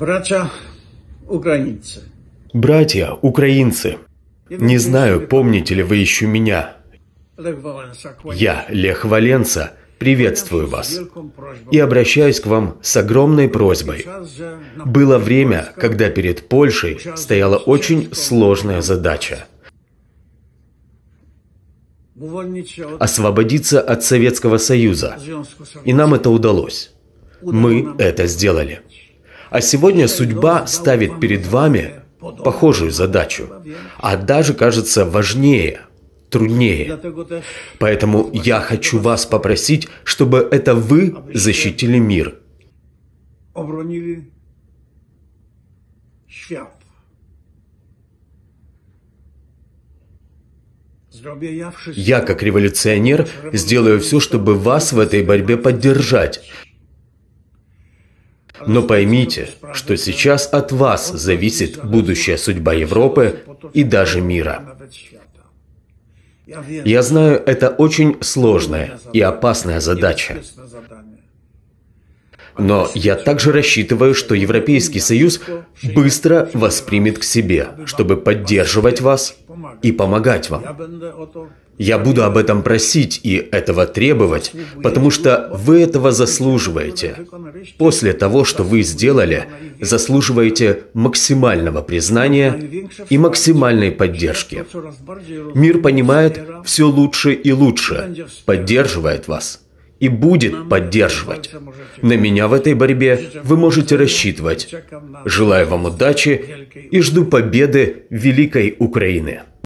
Братья украинцы. Братья украинцы. Не знаю, помните ли вы еще меня. Я, Лех Валенца, приветствую вас и обращаюсь к вам с огромной просьбой. Было время, когда перед Польшей стояла очень сложная задача освободиться от Советского Союза. И нам это удалось. Мы это сделали. А сегодня судьба ставит перед вами похожую задачу, а даже, кажется, важнее, труднее. Поэтому я хочу вас попросить, чтобы это вы защитили мир. Я, как революционер, сделаю все, чтобы вас в этой борьбе поддержать. Но поймите, что сейчас от вас зависит будущая судьба Европы и даже мира. Я знаю, это очень сложная и опасная задача. Но я также рассчитываю, что Европейский Союз быстро воспримет к себе, чтобы поддерживать вас и помогать вам. Я буду об этом просить и этого требовать, потому что вы этого заслуживаете. После того, что вы сделали, заслуживаете максимального признания и максимальной поддержки. Мир понимает все лучше и лучше, поддерживает вас и будет поддерживать. На меня в этой борьбе вы можете рассчитывать. Желаю вам удачи и жду победы Великой Украины.